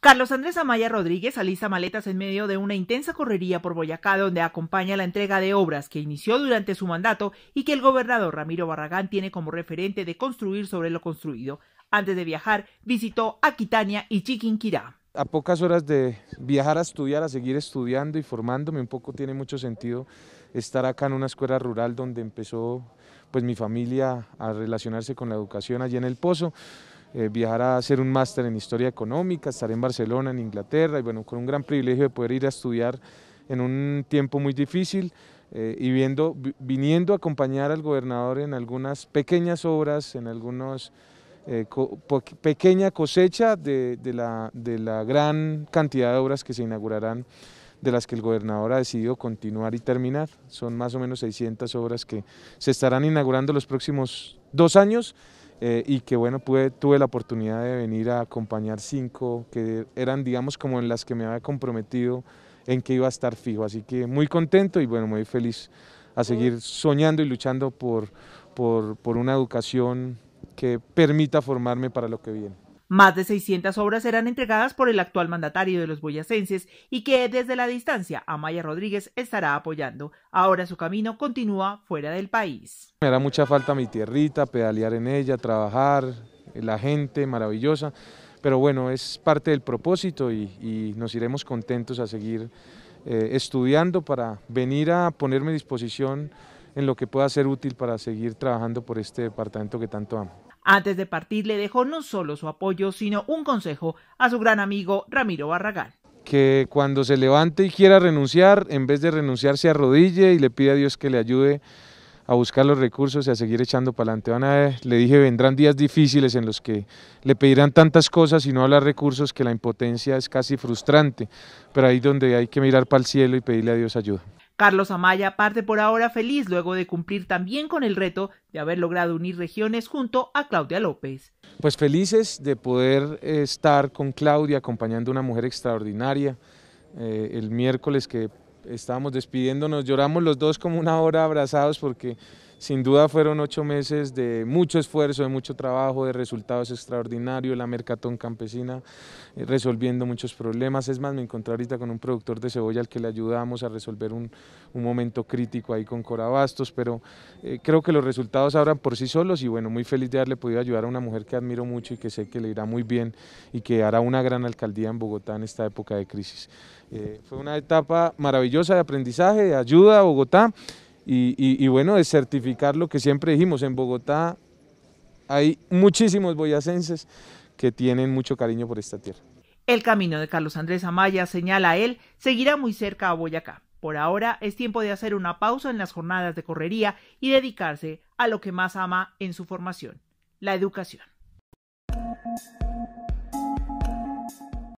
Carlos Andrés Amaya Rodríguez alisa maletas en medio de una intensa correría por Boyacá donde acompaña la entrega de obras que inició durante su mandato y que el gobernador Ramiro Barragán tiene como referente de construir sobre lo construido. Antes de viajar, visitó Aquitania y Chiquinquirá. A pocas horas de viajar a estudiar, a seguir estudiando y formándome un poco, tiene mucho sentido estar acá en una escuela rural donde empezó pues mi familia a relacionarse con la educación allí en el Pozo. Eh, viajar a hacer un máster en historia económica, estar en Barcelona, en Inglaterra, y bueno, con un gran privilegio de poder ir a estudiar en un tiempo muy difícil eh, y viendo, viniendo a acompañar al gobernador en algunas pequeñas obras, en algunos... Eh, pequeña cosecha de, la, de la gran cantidad de obras que se inaugurarán, de las que el gobernador ha decidido continuar y terminar. Son más o menos 600 obras que se estarán inaugurando los próximos dos años. Eh, y que bueno, tuve la oportunidad de venir a acompañar cinco que eran digamos como en las que me había comprometido en que iba a estar fijo, así que muy contento y bueno, muy feliz a seguir soñando y luchando por, por una educación que permita formarme para lo que viene. Más de 600 obras serán entregadas por el actual mandatario de los boyacenses y que desde la distancia Amaya Rodríguez estará apoyando. Ahora su camino continúa fuera del país. Me hará mucha falta mi tierrita, pedalear en ella, trabajar, la gente maravillosa, pero bueno, es parte del propósito y, nos iremos contentos a seguir eh, estudiando para venir a ponerme a disposición en lo que pueda ser útil para seguir trabajando por este departamento que tanto amo. Antes de partir le dejó no solo su apoyo, sino un consejo a su gran amigo Ramiro Barragán. Que cuando se levante y quiera renunciar, en vez de renunciar se arrodille y le pide a Dios que le ayude a buscar los recursos y a seguir echando para adelante. le dije, vendrán días difíciles en los que le pedirán tantas cosas y no hablar recursos que la impotencia es casi frustrante, pero ahí donde hay que mirar para el cielo y pedirle a Dios ayuda. Carlos Amaya parte por ahora feliz luego de cumplir también con el reto de haber logrado unir regiones junto a Claudia López. Pues felices de poder eh, estar con Claudia acompañando a una mujer extraordinaria. Eh, el miércoles que estábamos despidiéndonos lloramos los dos como una hora abrazados porque sin duda fueron ocho meses de mucho esfuerzo, de mucho trabajo, de resultados extraordinarios, la Mercatón Campesina eh, resolviendo muchos problemas. Es más, me encontré ahorita con un productor de cebolla al que le ayudamos a resolver un, momento crítico ahí con Corabastos, pero eh, creo que los resultados hablan por sí solos y bueno, muy feliz de haberle podido ayudar a una mujer que admiro mucho y que sé que le irá muy bien y que hará una gran alcaldía en Bogotá en esta época de crisis. Eh, fue una etapa maravillosa de aprendizaje, de ayuda a Bogotá y, bueno, es certificar lo que siempre dijimos, en Bogotá hay muchísimos boyacenses que tienen mucho cariño por esta tierra. El camino de Carlos Andrés Amaya, señala él, seguirá muy cerca a Boyacá. Por ahora es tiempo de hacer una pausa en las jornadas de correría y dedicarse a lo que más ama en su formación, la educación.